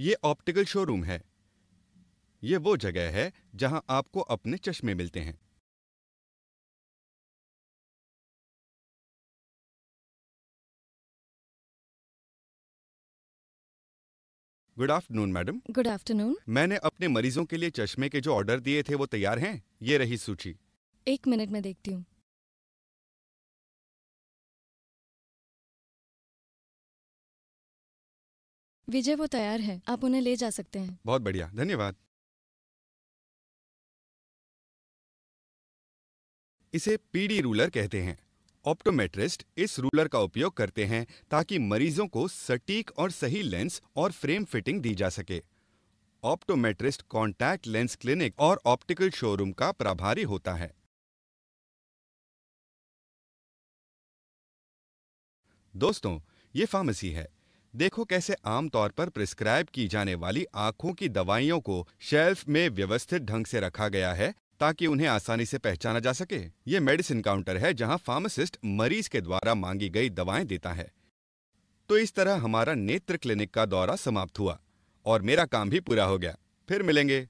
ये optical showroom है ये वो जगह है जहां आपको अपने चश्मे मिलते हैं good afternoon madam good afternoon मैंने अपने मरीजों के लिए चश्मे के जो ऑर्डर दिए थे वो तैयार हैं ये रही सूची एक मिनट में देखती हूँ विजय वो तैयार है आप उन्हें ले जा सकते हैं बहुत बढ़िया धन्यवाद इसे पीडी रूलर कहते हैं ऑप्टोमेट्रिस्ट इस रूलर का उपयोग करते हैं ताकि मरीजों को सटीक और सही लेंस और फ्रेम फिटिंग दी जा सके ऑप्टोमेट्रिस्ट कॉन्टैक्ट लेंस क्लिनिक और ऑप्टिकल शोरूम का प्रभारी होता है दोस्तों ये फार्मेसी है देखो कैसे आमतौर पर प्रिस्क्राइब की जाने वाली आंखों की दवाइयों को शेल्फ में व्यवस्थित ढंग से रखा गया है ताकि उन्हें आसानी से पहचाना जा सके ये मेडिसिन काउंटर है जहां फार्मासिस्ट मरीज के द्वारा मांगी गई दवाएं देता है तो इस तरह हमारा नेत्र क्लिनिक का दौरा समाप्त हुआ और मेरा काम भी पूरा हो गया फिर मिलेंगे